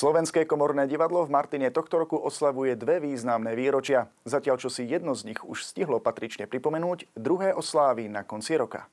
Slovenské komorné divadlo v Martine tohto roku oslavuje dve významné výročia. Zatiaľ, čo si jedno z nich už stihlo patrične pripomenúť, druhé osláví na konci roka.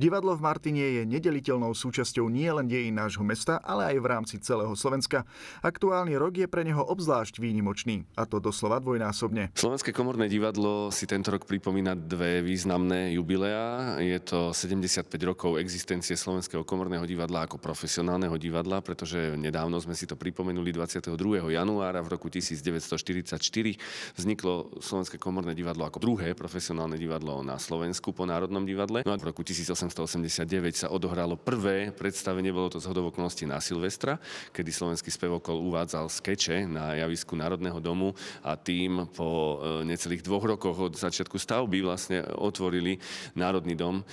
Divadlo v Martine je nedeliteľnou súčasťou nielen dejín nášho mesta, ale aj v rámci celého Slovenska. Aktuálny rok je pre neho obzvlášť výnimočný, a to doslova dvojnásobne. Slovenské komorné divadlo si tento rok pripomína dve významné jubileá. Je to 75 rokov existencie Slovenského komorného divadla ako profesionálneho divadla, pretože nedávno sme si to pripomenuli 22. januára v roku 1944 vzniklo Slovenské komorné divadlo ako druhé profesionálne divadlo na Slovensku po Národnom divadle. No a v roku 18. 1889 sa odohralo prvé predstavenie, bolo to z hodovoklnosti na Silvestra, kedy slovenský spevokol uvádzal skeče na javisku Národného domu a tým po e, necelých dvoch rokoch od začiatku stavby vlastne otvorili Národný dom e,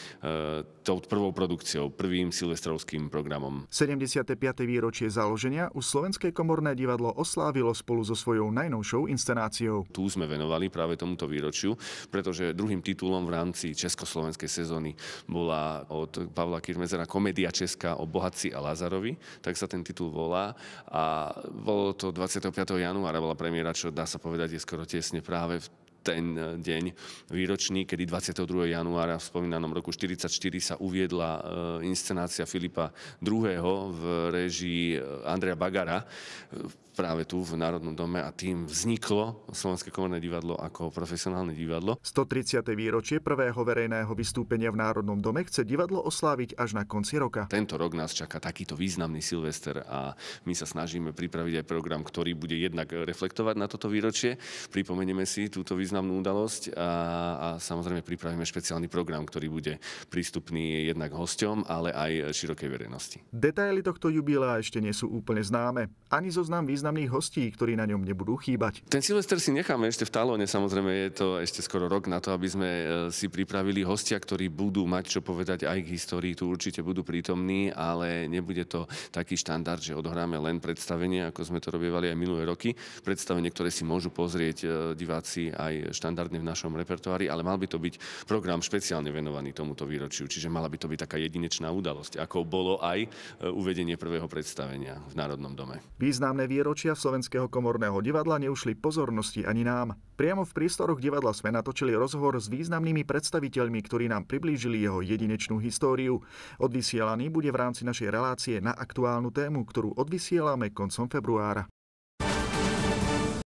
tou prvou produkciou, prvým silvestrovským programom. 75. výročie založenia už Slovenské komorné divadlo oslávilo spolu so svojou najnovšou inscenáciou. Tu sme venovali práve tomuto výročiu, pretože druhým titulom v rámci československej sezóny bola od Pavla Kirmezera komédia česká o bohatci a Lazarovi, tak sa ten titul volá. A bolo to 25. januára, bola premiéra, čo dá sa povedať je skoro tesne práve v ten e, deň výročný, kedy 22. januára v spomínanom roku 1944 sa uviedla e, inscenácia Filipa II. v režii e, Andreja Bagara práve tu v Národnom dome a tým vzniklo Slovenské komorné divadlo ako profesionálne divadlo. 130. výročie prvého verejného vystúpenia v Národnom dome chce divadlo osláviť až na konci roka. Tento rok nás čaká takýto významný Silvester a my sa snažíme pripraviť aj program, ktorý bude jednak reflektovať na toto výročie. Pripomenieme si túto významnú významnú udalosť a, a samozrejme pripravíme špeciálny program, ktorý bude prístupný jednak hosťom, ale aj širokej verejnosti. Detaily tohto jubilea ešte nie sú úplne známe. Ani zoznam významných hostí, ktorí na ňom nebudú chýbať. Ten Silvester si necháme ešte v talóne, samozrejme je to ešte skoro rok na to, aby sme e, si pripravili hostia, ktorí budú mať čo povedať aj k histórii, tu určite budú prítomní, ale nebude to taký štandard, že odhráme len predstavenie, ako sme to robievali aj minulé roky. Predstavenie, ktoré si môžu pozrieť e, diváci aj štandardne v našom repertoári, ale mal by to byť program špeciálne venovaný tomuto výročiu, čiže mala by to byť taká jedinečná udalosť, ako bolo aj e, uvedenie prvého predstavenia v Národnom dome. Významné výročia Slovenského komorného divadla neušli pozornosti ani nám. Priamo v priestoroch divadla sme natočili rozhovor s významnými predstaviteľmi, ktorí nám priblížili jeho jedinečnú históriu. Odvysielaný bude v rámci našej relácie na aktuálnu tému, ktorú odvysielame koncom februára.